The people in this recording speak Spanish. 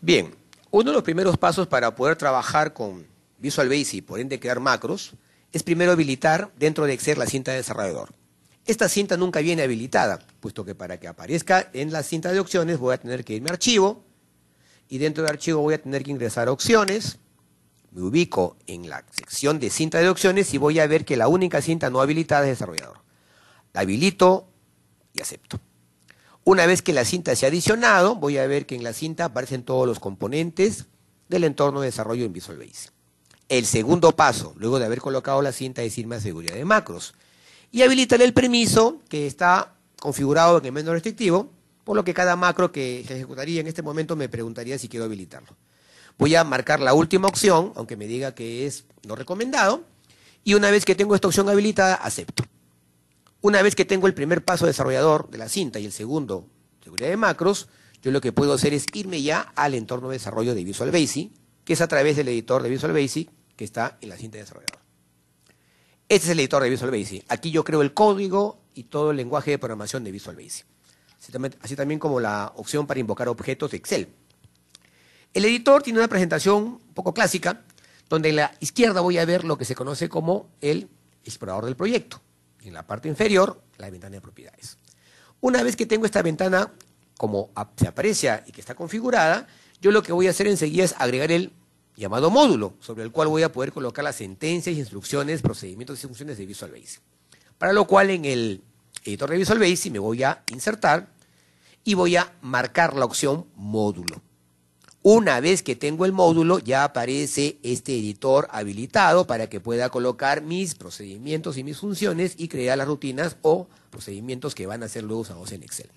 Bien, uno de los primeros pasos para poder trabajar con Visual Basic y por ende crear macros es primero habilitar dentro de Excel la cinta de desarrollador. Esta cinta nunca viene habilitada, puesto que para que aparezca en la cinta de opciones voy a tener que irme a archivo y dentro de archivo voy a tener que ingresar a opciones. Me ubico en la sección de cinta de opciones y voy a ver que la única cinta no habilitada es desarrollador. La habilito y acepto. Una vez que la cinta se ha adicionado, voy a ver que en la cinta aparecen todos los componentes del entorno de desarrollo en Visual Basic. El segundo paso, luego de haber colocado la cinta, es irme a seguridad de macros y habilitar el permiso que está configurado en el menú restrictivo, por lo que cada macro que se ejecutaría en este momento me preguntaría si quiero habilitarlo. Voy a marcar la última opción, aunque me diga que es no recomendado, y una vez que tengo esta opción habilitada, acepto. Una vez que tengo el primer paso desarrollador de la cinta y el segundo, seguridad de macros, yo lo que puedo hacer es irme ya al entorno de desarrollo de Visual Basic, que es a través del editor de Visual Basic que está en la cinta de desarrollador. Este es el editor de Visual Basic. Aquí yo creo el código y todo el lenguaje de programación de Visual Basic. Así también, como la opción para invocar objetos de Excel. El editor tiene una presentación un poco clásica, donde en la izquierda voy a ver lo que se conoce como el explorador del proyecto en la parte inferior la ventana de propiedades. Una vez que tengo esta ventana como se aprecia y que está configurada, yo lo que voy a hacer enseguida es agregar el llamado módulo, sobre el cual voy a poder colocar las sentencias, instrucciones, procedimientos y funciones de Visual Basic. Para lo cual en el editor de Visual Basic me voy a insertar y voy a marcar la opción módulo. Una vez que tengo el módulo, ya aparece este editor habilitado para que pueda colocar mis procedimientos y mis funciones y crear las rutinas o procedimientos que van a ser luego usados en Excel.